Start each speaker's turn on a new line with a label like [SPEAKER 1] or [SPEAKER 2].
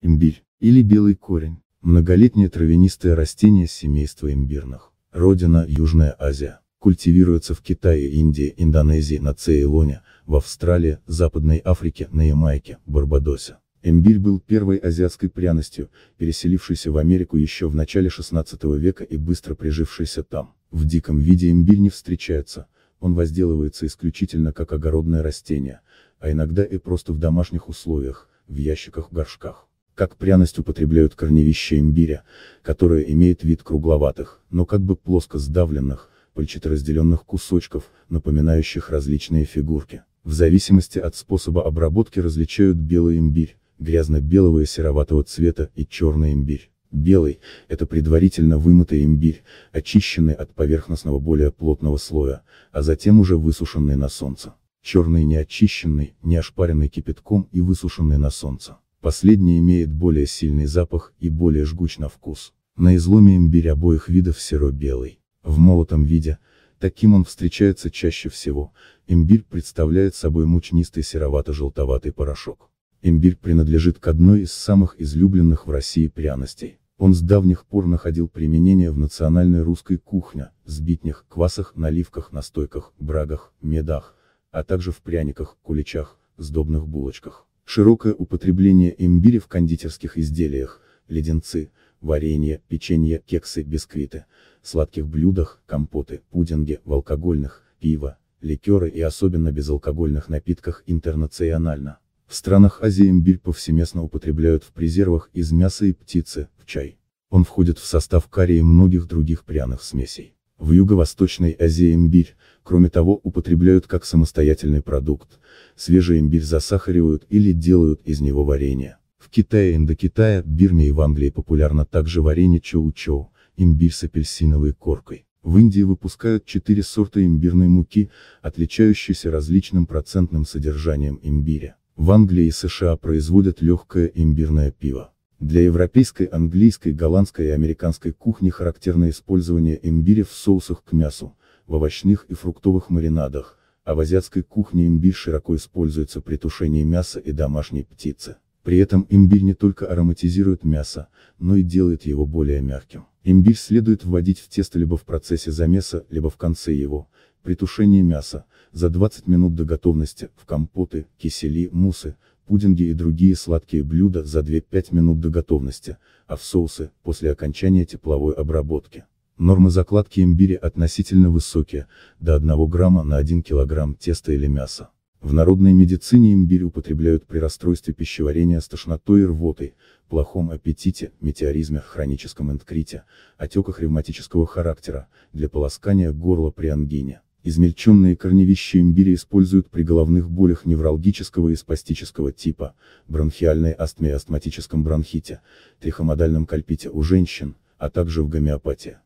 [SPEAKER 1] Имбирь, или белый корень, многолетнее травянистое растение семейства имбирных. Родина – Южная Азия. Культивируется в Китае, Индии, Индонезии, на Цейлоне, в Австралии, Западной Африке, на Ямайке, Барбадосе. Имбирь был первой азиатской пряностью, переселившейся в Америку еще в начале XVI века и быстро прижившейся там. В диком виде имбирь не встречается, он возделывается исключительно как огородное растение, а иногда и просто в домашних условиях, в ящиках-горшках. Как пряность употребляют корневища имбиря, которое имеет вид кругловатых, но как бы плоско сдавленных, пальчато разделенных кусочков, напоминающих различные фигурки. В зависимости от способа обработки различают белый имбирь, грязно-белого и сероватого цвета, и черный имбирь. Белый – это предварительно вымытый имбирь, очищенный от поверхностного более плотного слоя, а затем уже высушенный на солнце. Черный неочищенный, не ошпаренный кипятком и высушенный на солнце. Последний имеет более сильный запах и более жгуч на вкус. На изломе имбирь обоих видов серо-белый. В молотом виде, таким он встречается чаще всего, имбирь представляет собой мучнистый серовато-желтоватый порошок. Имбирь принадлежит к одной из самых излюбленных в России пряностей. Он с давних пор находил применение в национальной русской кухне, сбитнях, квасах, наливках, настойках, брагах, медах, а также в пряниках, куличах, сдобных булочках. Широкое употребление имбиря в кондитерских изделиях, леденцы, варенье, печенье, кексы, бисквиты, сладких блюдах, компоты, пудинге, в алкогольных, пиво, ликеры и особенно безалкогольных напитках интернационально. В странах Азии имбирь повсеместно употребляют в презервах из мяса и птицы, в чай. Он входит в состав карри и многих других пряных смесей. В Юго-Восточной Азии имбирь, кроме того, употребляют как самостоятельный продукт, свежий имбирь засахаривают или делают из него варенье. В Китае, и Индокитае, Бирме и в Англии популярно также варенье чоу-чоу, имбирь с апельсиновой коркой. В Индии выпускают четыре сорта имбирной муки, отличающиеся различным процентным содержанием имбиря. В Англии и США производят легкое имбирное пиво. Для европейской, английской, голландской и американской кухни характерно использование имбиря в соусах к мясу, в овощных и фруктовых маринадах, а в азиатской кухне имбирь широко используется при тушении мяса и домашней птицы. При этом имбирь не только ароматизирует мясо, но и делает его более мягким. Имбирь следует вводить в тесто либо в процессе замеса, либо в конце его, при тушении мяса, за 20 минут до готовности, в компоты, кисели, мусы, пудинги и другие сладкие блюда за 2-5 минут до готовности, а в соусы, после окончания тепловой обработки. Нормы закладки имбиря относительно высокие, до 1 грамма на 1 килограмм теста или мяса. В народной медицине имбирь употребляют при расстройстве пищеварения с тошнотой и рвотой, плохом аппетите, метеоризме, хроническом эндкрите, отеках ревматического характера, для полоскания горла при ангине. Измельченные корневища имбиря используют при головных болях невралгического и спастического типа, бронхиальной астме и астматическом бронхите, трихомодальном кальпите у женщин, а также в гомеопатии.